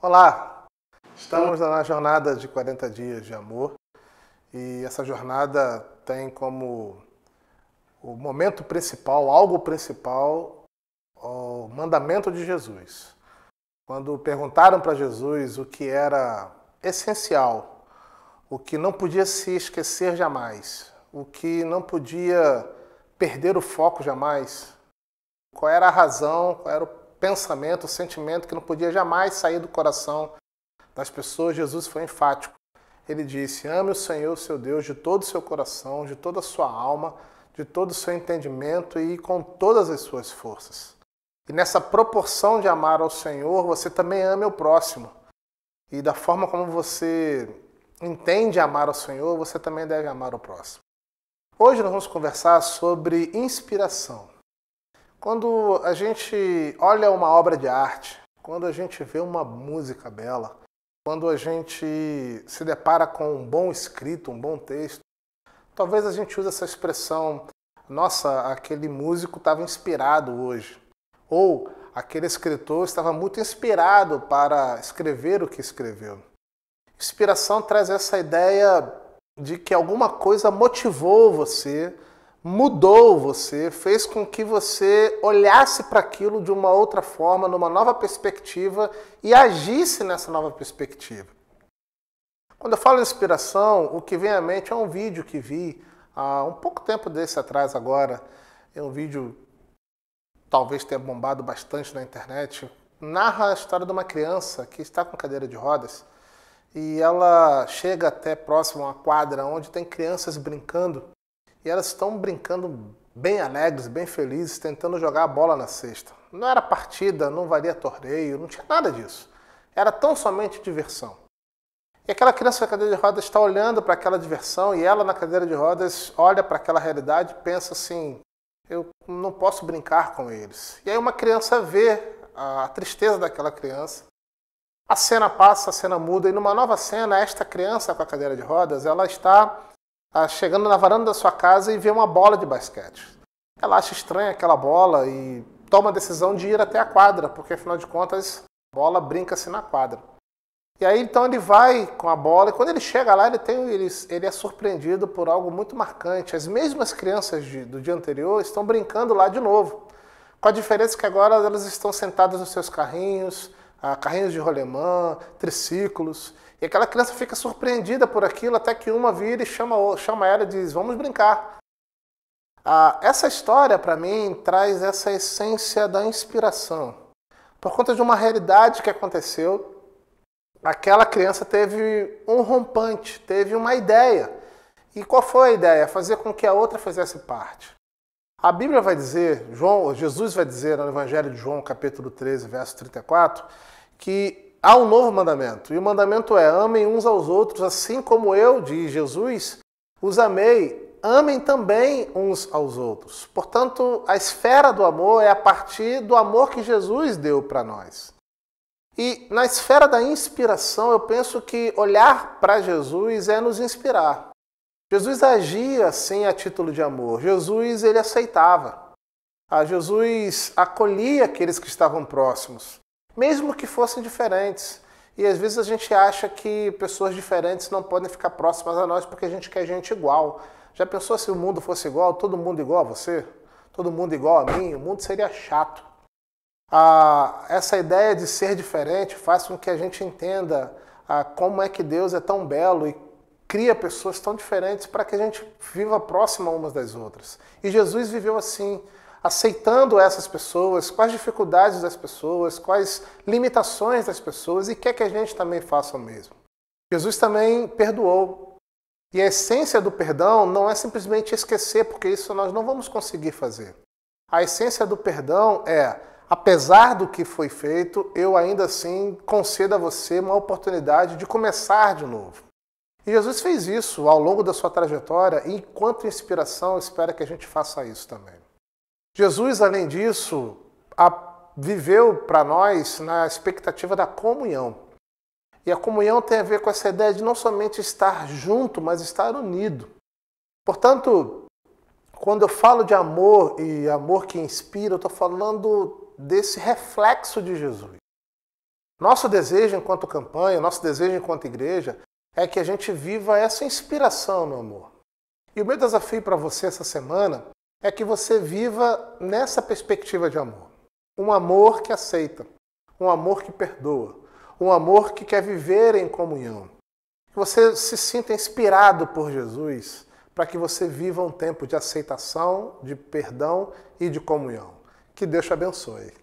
Olá! Estamos na jornada de 40 dias de amor e essa jornada tem como o momento principal, algo principal, o mandamento de Jesus. Quando perguntaram para Jesus o que era essencial, o que não podia se esquecer jamais, o que não podia perder o foco jamais. Qual era a razão, qual era o pensamento, o sentimento que não podia jamais sair do coração das pessoas? Jesus foi enfático. Ele disse: Ame o Senhor, seu Deus, de todo o seu coração, de toda a sua alma, de todo o seu entendimento e com todas as suas forças. E nessa proporção de amar ao Senhor, você também ame o próximo. E da forma como você entende amar ao Senhor, você também deve amar o próximo. Hoje nós vamos conversar sobre inspiração. Quando a gente olha uma obra de arte, quando a gente vê uma música bela, quando a gente se depara com um bom escrito, um bom texto, talvez a gente use essa expressão: nossa, aquele músico estava inspirado hoje. Ou aquele escritor estava muito inspirado para escrever o que escreveu. Inspiração traz essa ideia de que alguma coisa motivou você, mudou você, fez com que você olhasse para aquilo de uma outra forma, numa nova perspectiva e agisse nessa nova perspectiva. Quando eu falo inspiração, o que vem à mente é um vídeo que vi há um pouco tempo desse atrás agora, é um vídeo talvez tenha bombado bastante na internet, narra a história de uma criança que está com cadeira de rodas e ela chega até próximo a uma quadra onde tem crianças brincando e elas estão brincando bem alegres, bem felizes, tentando jogar a bola na cesta. Não era partida, não valia torneio, não tinha nada disso. Era tão somente diversão. E aquela criança na cadeira de rodas está olhando para aquela diversão e ela na cadeira de rodas olha para aquela realidade e pensa assim: eu não posso brincar com eles. E aí uma criança vê a tristeza daquela criança a cena passa, a cena muda, e numa nova cena, esta criança com a cadeira de rodas, ela está ah, chegando na varanda da sua casa e vê uma bola de basquete. Ela acha estranha aquela bola e toma a decisão de ir até a quadra, porque afinal de contas, a bola brinca-se na quadra. E aí então ele vai com a bola e quando ele chega lá ele, tem, ele, ele é surpreendido por algo muito marcante. As mesmas crianças de, do dia anterior estão brincando lá de novo, com a diferença que agora elas estão sentadas nos seus carrinhos, carrinhos de rolemã, triciclos. E aquela criança fica surpreendida por aquilo até que uma vira e chama, chama ela e diz: Vamos brincar. Ah, essa história, para mim, traz essa essência da inspiração. Por conta de uma realidade que aconteceu, aquela criança teve um rompante, teve uma ideia. E qual foi a ideia? Fazer com que a outra fizesse parte. A Bíblia vai dizer, João, Jesus vai dizer no Evangelho de João, capítulo 13, verso 34, que há um novo mandamento. E o mandamento é: amem uns aos outros, assim como eu, diz Jesus, os amei. Amem também uns aos outros. Portanto, a esfera do amor é a partir do amor que Jesus deu para nós. E na esfera da inspiração, eu penso que olhar para Jesus é nos inspirar. Jesus agia sem a título de amor. Jesus ele aceitava. A ah, Jesus acolhia aqueles que estavam próximos, mesmo que fossem diferentes. E às vezes a gente acha que pessoas diferentes não podem ficar próximas a nós porque a gente quer gente igual. Já pensou se o mundo fosse igual, todo mundo igual a você? Todo mundo igual a mim? O mundo seria chato. Ah, essa ideia de ser diferente faz com que a gente entenda ah, como é que Deus é tão belo e cria pessoas tão diferentes para que a gente viva próximo umas das outras. E Jesus viveu assim, aceitando essas pessoas, quais dificuldades das pessoas, quais limitações das pessoas e quer que a gente também faça o mesmo. Jesus também perdoou. E a essência do perdão não é simplesmente esquecer, porque isso nós não vamos conseguir fazer. A essência do perdão é, apesar do que foi feito, eu ainda assim concedo a você uma oportunidade de começar de novo. E Jesus fez isso ao longo da sua trajetória e, enquanto inspiração, espera que a gente faça isso também. Jesus, além disso, viveu para nós na expectativa da comunhão. E a comunhão tem a ver com essa ideia de não somente estar junto, mas estar unido. Portanto, quando eu falo de amor e amor que inspira, eu estou falando desse reflexo de Jesus. Nosso desejo enquanto campanha, nosso desejo enquanto igreja é que a gente viva essa inspiração no amor. E o meu desafio para você essa semana é que você viva nessa perspectiva de amor. Um amor que aceita, um amor que perdoa, um amor que quer viver em comunhão. Que você se sinta inspirado por Jesus para que você viva um tempo de aceitação, de perdão e de comunhão. Que Deus te abençoe.